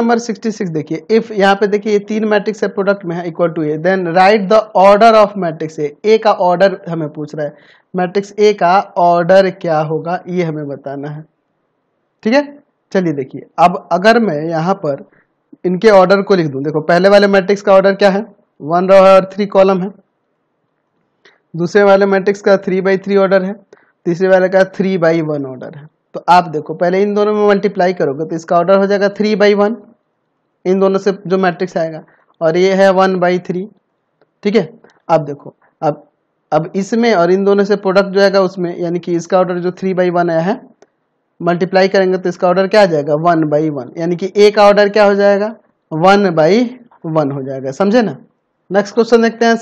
number 66 देखिए if यहाँ पे देखिए ये तीन मैट्रिक्स है प्रोडक्ट में है equal to A then right the order of matrix A A का ऑर्डर हमें पूछ रहा है मैट्रिक्स ए का ऑर्डर क्या होगा ये हमें बताना है ठीक है चलिए देखिए अब अगर मैं यहाँ पर इनके ऑर्डर को लिख दूँ देखो पहले वाले मैट्रिक्स का ऑर्डर क्या है वन रो है और थ्री कॉलम है दूसरे वाले मैट्रिक्स का थ्री बाई थ्री ऑर्डर है तीसरे वाले का थ्री बाई वन ऑर्डर है तो आप देखो पहले इन दोनों में मल्टीप्लाई करोगे तो इसका ऑर्डर हो जाएगा थ्री बाई वन इन दोनों से जो मैट्रिक्स आएगा और ये है वन बाई थ्री ठीक है अब देखो अब अब इसमें और इन दोनों से प्रोडक्ट जो आएगा उसमें यानी कि इसका ऑर्डर जो थ्री बाई वन आया है मल्टीप्लाई करेंगे तो इसका ऑर्डर क्या आ जाएगा वन बाई वन यानी कि ए का ऑर्डर क्या हो जाएगा वन बाई वन हो जाएगा समझे ना नेक्स्ट क्वेश्चन देखते हैं